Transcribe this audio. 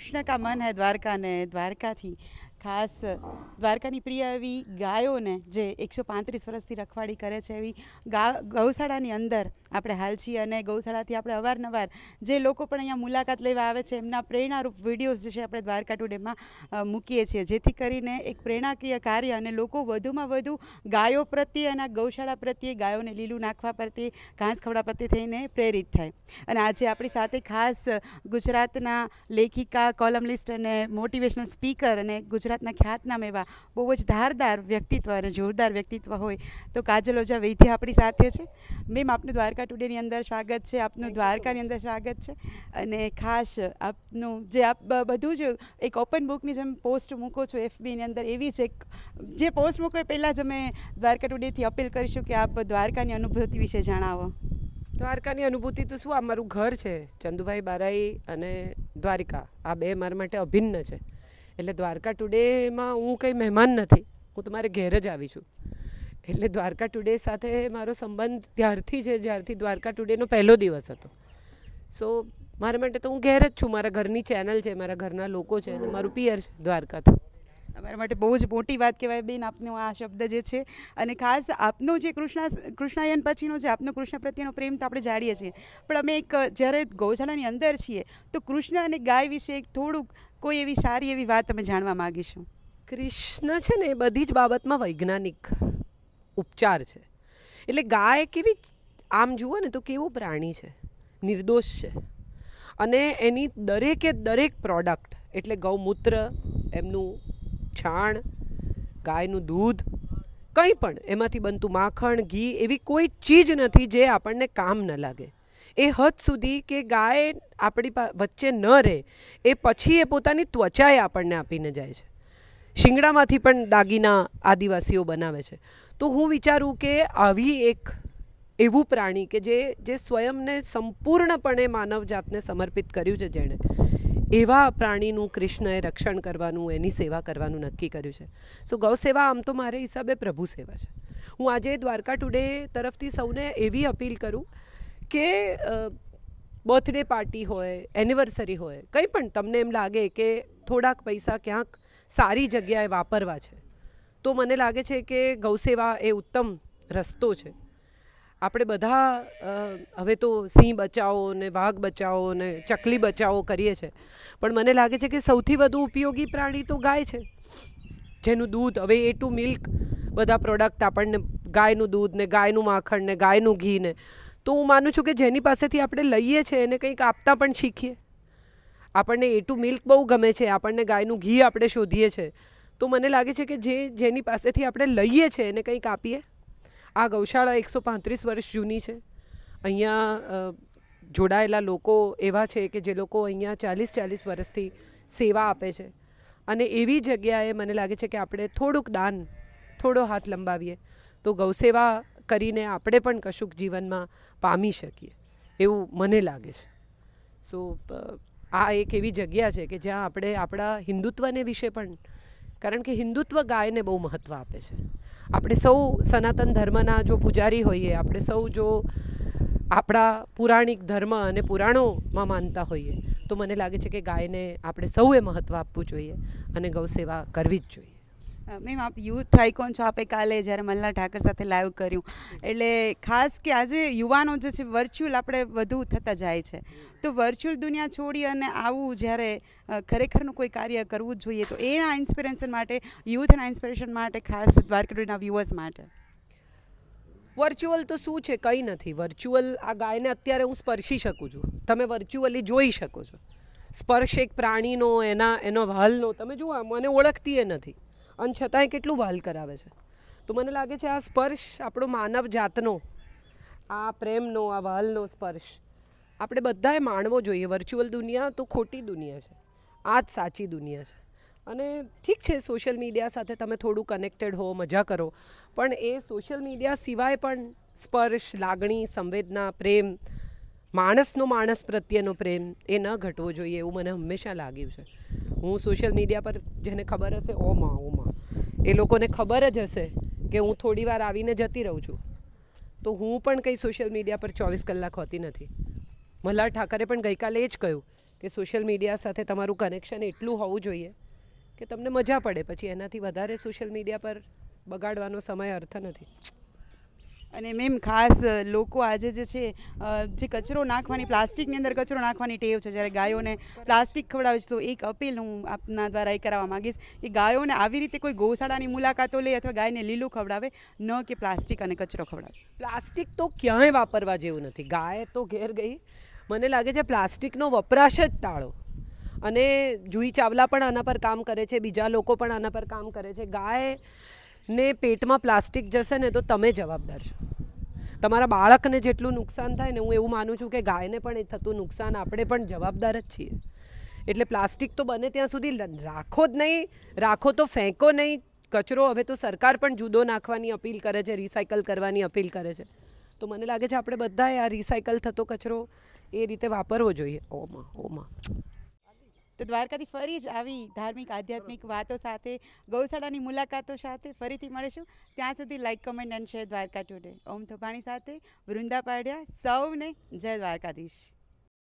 કૃષ્ણ કા મન હૈ દ્વારકા ને દ્વારકા થી ખાસ દ્વારકાની પ્રિય એવી ગાયોને જે એકસો પાંત્રીસ વર્ષથી રખવાડી કરે છે એવી ગા ગૌશાળાની અંદર આપણે હાલ છીએ અને ગૌશાળાથી આપણે અવારનવાર જે લોકો પણ અહીંયા મુલાકાત લેવા આવે છે એમના પ્રેરણારૂપ વિડીયોઝ જે છે આપણે દ્વારકા ટુડેમાં મૂકીએ છીએ જેથી કરીને એક પ્રેરણાકીય કાર્ય અને લોકો વધુમાં વધુ ગાયો પ્રત્યે અને ગૌશાળા પ્રત્યે ગાયોને લીલું નાખવા પ્રત્યે ઘાસ ખવડા પ્રત્યે થઈને પ્રેરિત થાય અને આજે આપણી સાથે ખાસ ગુજરાતના લેખિકા કોલમલિસ્ટ અને મોટિવેશનલ સ્પીકર અને ગુજરાત ગુજરાતના ખ્યાતનામ એવા બહુ જ ધારદાર વ્યક્તિત્વ અને જોરદાર વ્યક્તિત્વ હોય તો કાજલ ઓજા વૈદ્ય આપણી સાથે છે મેમ આપનું દ્વારકા ટુડેની અંદર સ્વાગત છે આપનું દ્વારકાની અંદર સ્વાગત છે અને ખાસ આપનું જે આપ બધું જ એક ઓપન બુકની જેમ પોસ્ટ મૂકો છો એફબીની અંદર એવી જ એક જે પોસ્ટ મૂકો એ પહેલાં જ અમે દ્વારકા ટુડેથી અપીલ કરીશું કે આપ દ્વારકાની અનુભૂતિ વિશે જણાવો દ્વારકાની અનુભૂતિ તો શું આ મારું ઘર છે ચંદુભાઈ બારાઈ અને દ્વારિકા આ બે મારા માટે અભિન્ન છે એટલે દ્વારકા ટુડેમાં હું કંઈ મહેમાન નથી હું તમારે ઘેર જ આવી છું એટલે દ્વારકા ટુડે સાથે મારો સંબંધ ત્યારથી છે જ્યારથી દ્વારકા ટુડેનો પહેલો દિવસ હતો સો મારા માટે તો હું ઘેર જ છું મારા ઘરની ચેનલ છે મારા ઘરના લોકો છે અને મારું પિયર છે દ્વારકાથી અમારા માટે બહુ જ મોટી વાત કહેવાય બેન આપનો આ શબ્દ જે છે અને ખાસ આપનો જે કૃષ્ણ કૃષ્ણાયન પછીનો જે આપનો કૃષ્ણ પ્રત્યેનો પ્રેમ તો આપણે જાણીએ છીએ પણ અમે એક જ્યારે ગૌશાળાની અંદર છીએ તો કૃષ્ણ અને ગાય વિશે એક થોડુંક કોઈ એવી સારી એવી વાત અમે જાણવા માગીશું કૃષ્ણ છે ને એ બધી જ બાબતમાં વૈજ્ઞાનિક ઉપચાર છે એટલે ગાય કેવી આમ જુઓ ને તો કેવો પ્રાણી છે નિર્દોષ છે અને એની દરેકે દરેક પ્રોડક્ટ એટલે ગૌમૂત્ર એમનું છાણ ગાયનું દૂધ કંઈ પણ એમાંથી બનતું માખણ ઘી એવી કોઈ ચીજ નથી જે આપણને કામ ન લાગે એ હદ સુધી કે ગાય આપણી વચ્ચે ન રહે એ પછી એ પોતાની ત્વચાએ આપણને આપીને જાય છે શિંગડામાંથી પણ દાગીના આદિવાસીઓ બનાવે છે તો હું વિચારું કે આવી એક એવું પ્રાણી કે જે જે સ્વયંને સંપૂર્ણપણે માનવજાતને સમર્પિત કર્યું છે જેણે એવા પ્રાણીનું કૃષ્ણએ રક્ષણ કરવાનું એની સેવા કરવાનું નક્કી કર્યું છે સો ગૌ સેવા આમ તો મારે હિસાબે પ્રભુ સેવા છે હું આજે દ્વારકા ટુડે તરફથી સૌને એવી અપીલ કરું કે બર્થડે પાર્ટી હોય એનિવર્સરી હોય કંઈ પણ તમને એમ લાગે કે થોડાક પૈસા ક્યાંક સારી જગ્યાએ વાપરવા છે તો મને લાગે છે કે ગૌસેવા એ ઉત્તમ રસ્તો છે આપણે બધા હવે તો સિંહ બચાવો ને વાઘ બચાવો ને ચકલી બચાવો કરીએ છીએ પણ મને લાગે છે કે સૌથી વધુ ઉપયોગી પ્રાણી તો ગાય છે જેનું દૂધ હવે એ ટુ મિલ્ક બધા પ્રોડક્ટ આપણને ગાયનું દૂધ ને ગાયનું માખણ ને ગાયનું ઘી ને તો હું માનું છું કે જેની પાસેથી આપણે લઈએ છીએ એને કંઈક આપતા પણ શીખીએ આપણને એ ટુ મિલ્ક બહુ ગમે છે આપણને ગાયનું ઘી આપણે શોધીએ છીએ તો મને લાગે છે કે જે જેની પાસેથી આપણે લઈએ છીએ એને કંઈક આપીએ આ ગૌશાળા એકસો પાંત્રીસ વર્ષ જૂની છે અહીંયા જોડાયેલા લોકો એવા છે કે જે લોકો અહીંયા ચાલીસ ચાલીસ વર્ષથી સેવા આપે છે અને એવી જગ્યાએ મને લાગે છે કે આપણે થોડુંક દાન થોડો હાથ લંબાવીએ તો ગૌસેવા કરીને આપણે પણ કશુંક જીવનમાં પામી શકીએ એવું મને લાગે છે સો આ એક એવી જગ્યા છે કે જ્યાં આપણે આપણા હિન્દુત્વને વિશે પણ કારણ કે હિન્દુત્વ ગાયને બહુ મહત્ત્વ આપે છે આપણે સૌ સનાતન ધર્મના જો પૂજારી હોઈએ આપણે સૌ જો આપણા પુરાણિક ધર્મ અને પુરાણોમાં માનતા હોઈએ તો મને લાગે છે કે ગાયને આપણે સૌએ મહત્ત્વ આપવું જોઈએ અને ગૌસેવા કરવી જ જોઈએ મેમ આપ યુથ આઇકોન છો આપે કાલે જ્યારે મલ્લા ઠાકર સાથે લાઈવ કર્યું એટલે ખાસ કે આજે યુવાનો જે છે વર્ચ્યુઅલ આપણે વધુ થતા જાય છે તો વર્ચ્યુઅલ દુનિયા છોડી અને આવું જ્યારે ખરેખરનું કોઈ કાર્ય કરવું જ જોઈએ તો એના ઇન્સ્પિરેશન માટે યુથના ઇન્સ્પિરેશન માટે ખાસ દ્વારકાના વ્યૂઅર્સ માટે વર્ચ્યુઅલ તો શું છે કંઈ નથી વર્ચ્યુઅલ આ ગાયને અત્યારે હું સ્પર્શી શકું છું તમે વર્ચ્યુઅલી જોઈ શકો છો સ્પર્શ એક પ્રાણીનો એના એનો હાલનો તમે જુઓ મને ઓળખતી એ નથી અને છતાંય કેટલું વાલ કરાવે છે તો મને લાગે છે આ સ્પર્શ આપણો માનવ જાતનો આ પ્રેમનો આ વાલનો સ્પર્શ આપણે બધાએ માણવો જોઈએ વર્ચ્યુઅલ દુનિયા તો ખોટી દુનિયા છે આ જ સાચી દુનિયા છે અને ઠીક છે સોશિયલ મીડિયા સાથે તમે થોડું કનેક્ટેડ હો મજા કરો પણ એ સોશિયલ મીડિયા સિવાય પણ સ્પર્શ લાગણી સંવેદના પ્રેમ માણસનો માણસ પ્રત્યેનો પ્રેમ એ ન ઘટવો જોઈએ એવું મને હંમેશા લાગ્યું છે હું સોશિયલ મીડિયા પર જેને ખબર હશે ઓમાં ઓમાં એ લોકોને ખબર જ હશે કે હું થોડી વાર આવીને જતી રહું છું તો હું પણ કંઈ સોશિયલ મીડિયા પર ચોવીસ કલાક હોતી નથી મલ્હાર ઠાકરે પણ ગઈકાલે એ જ કહ્યું કે સોશિયલ મીડિયા સાથે તમારું કનેક્શન એટલું હોવું જોઈએ કે તમને મજા પડે પછી એનાથી વધારે સોશિયલ મીડિયા પર બગાડવાનો સમય અર્થ નથી અને મેમ ખાસ લોકો આજે જે છે જે કચરો નાખવાની પ્લાસ્ટિકની અંદર કચરો નાખવાની ટેવ છે જ્યારે ગાયોને પ્લાસ્ટિક ખવડાવે છે તો એક અપીલ હું આપના દ્વારા એ કરાવવા માગીશ કે ગાયોને આવી રીતે કોઈ ગૌશાળાની મુલાકાતો લે અથવા ગાયને લીલું ખવડાવે ન કે પ્લાસ્ટિક અને કચરો ખવડાવે પ્લાસ્ટિક તો ક્યાંય વાપરવા જેવું નથી ગાય તો ઘેર ગઈ મને લાગે છે પ્લાસ્ટિકનો વપરાશ જ ટાળો અને જુહી ચાવલા પણ આના પર કામ કરે છે બીજા લોકો પણ આના પર કામ કરે છે ગાય ને પેટમાં પ્લાસ્ટિક જશે ને તો તમે જવાબદાર છો તમારા બાળકને જેટલું નુકસાન થાય ને હું એવું માનું છું કે ગાયને પણ એ થતું નુકસાન આપણે પણ જવાબદાર જ છીએ એટલે પ્લાસ્ટિક તો બને ત્યાં સુધી રાખો જ નહીં રાખો તો ફેંકો નહીં કચરો હવે તો સરકાર પણ જુદો નાખવાની અપીલ કરે છે રિસાયકલ કરવાની અપીલ કરે છે તો મને લાગે છે આપણે બધાએ આ રિસાયકલ થતો કચરો એ રીતે વાપરવો જોઈએ ઓમાં ઓમાં તો દ્વારકાથી ફરી જ આવી ધાર્મિક આધ્યાત્મિક વાતો સાથે ગૌશાળાની મુલાકાતો સાથે ફરીથી મળીશું ત્યાં સુધી like comment and share Dwarka today Om Thopani સાથે વૃંદા પાડ્યા સૌને જય દ્વારકાધીશ